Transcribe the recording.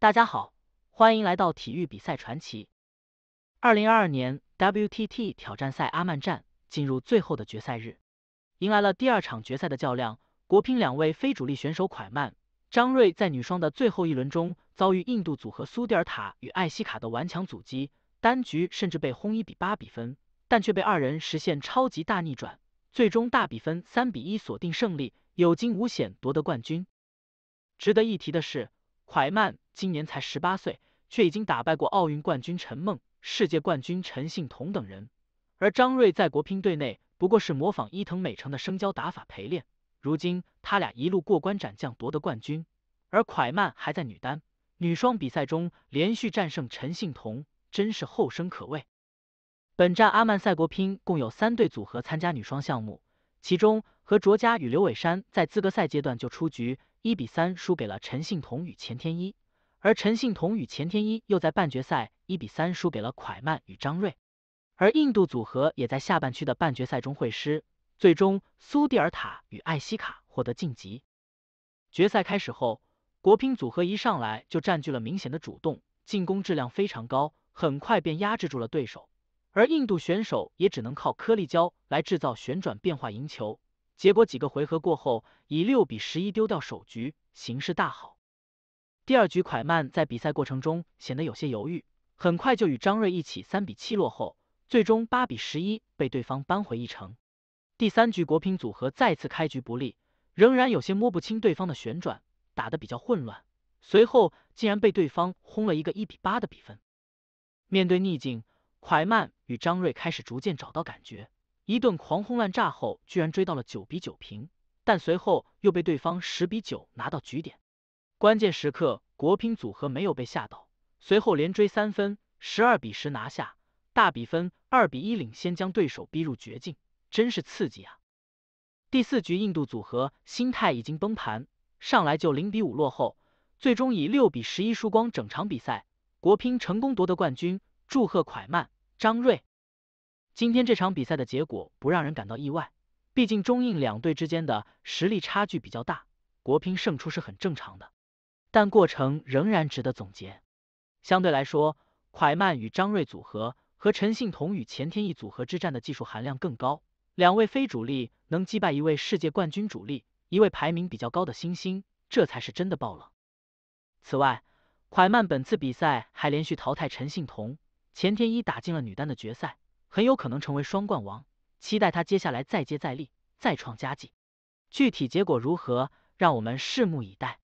大家好，欢迎来到体育比赛传奇。二零二二年 WTT 挑战赛阿曼站进入最后的决赛日，迎来了第二场决赛的较量。国乒两位非主力选手蒯曼、张睿在女双的最后一轮中遭遇印度组合苏蒂尔塔与艾希卡的顽强阻击，单局甚至被轰一比八比分，但却被二人实现超级大逆转，最终大比分三比一锁定胜利，有惊无险夺得冠军。值得一提的是。蒯曼今年才十八岁，却已经打败过奥运冠军陈梦、世界冠军陈幸同等人。而张睿在国乒队内不过是模仿伊藤美诚的生胶打法陪练。如今他俩一路过关斩将夺得冠军，而蒯曼还在女单、女双比赛中连续战胜陈幸同，真是后生可畏。本站阿曼赛国乒共有三对组合参加女双项目，其中何卓佳与刘伟珊在资格赛阶段就出局。一比三输给了陈幸同与钱天一，而陈幸同与钱天一又在半决赛一比三输给了蒯曼与张瑞，而印度组合也在下半区的半决赛中会师，最终苏蒂尔塔与艾希卡获得晋级。决赛开始后，国乒组合一上来就占据了明显的主动，进攻质量非常高，很快便压制住了对手，而印度选手也只能靠颗粒胶来制造旋转变化赢球。结果几个回合过后，以六比十一丢掉首局，形势大好。第二局蒯曼在比赛过程中显得有些犹豫，很快就与张睿一起三比七落后，最终八比十一被对方扳回一城。第三局国乒组合再次开局不利，仍然有些摸不清对方的旋转，打得比较混乱，随后竟然被对方轰了一个一比八的比分。面对逆境，蒯曼与张睿开始逐渐找到感觉。一顿狂轰滥炸后，居然追到了九比九平，但随后又被对方十比九拿到局点。关键时刻，国乒组合没有被吓倒，随后连追三分，十二比十拿下大比分二比一领先，将对手逼入绝境，真是刺激啊！第四局，印度组合心态已经崩盘，上来就零比五落后，最终以六比十一输光整场比赛，国乒成功夺得冠军，祝贺蒯曼、张瑞！今天这场比赛的结果不让人感到意外，毕竟中印两队之间的实力差距比较大，国乒胜出是很正常的。但过程仍然值得总结。相对来说，蒯曼与张瑞组合和陈幸同与钱天一组合之战的技术含量更高。两位非主力能击败一位世界冠军主力，一位排名比较高的新星，这才是真的爆冷。此外，蒯曼本次比赛还连续淘汰陈幸同、钱天一，打进了女单的决赛。很有可能成为双冠王，期待他接下来再接再厉，再创佳绩。具体结果如何，让我们拭目以待。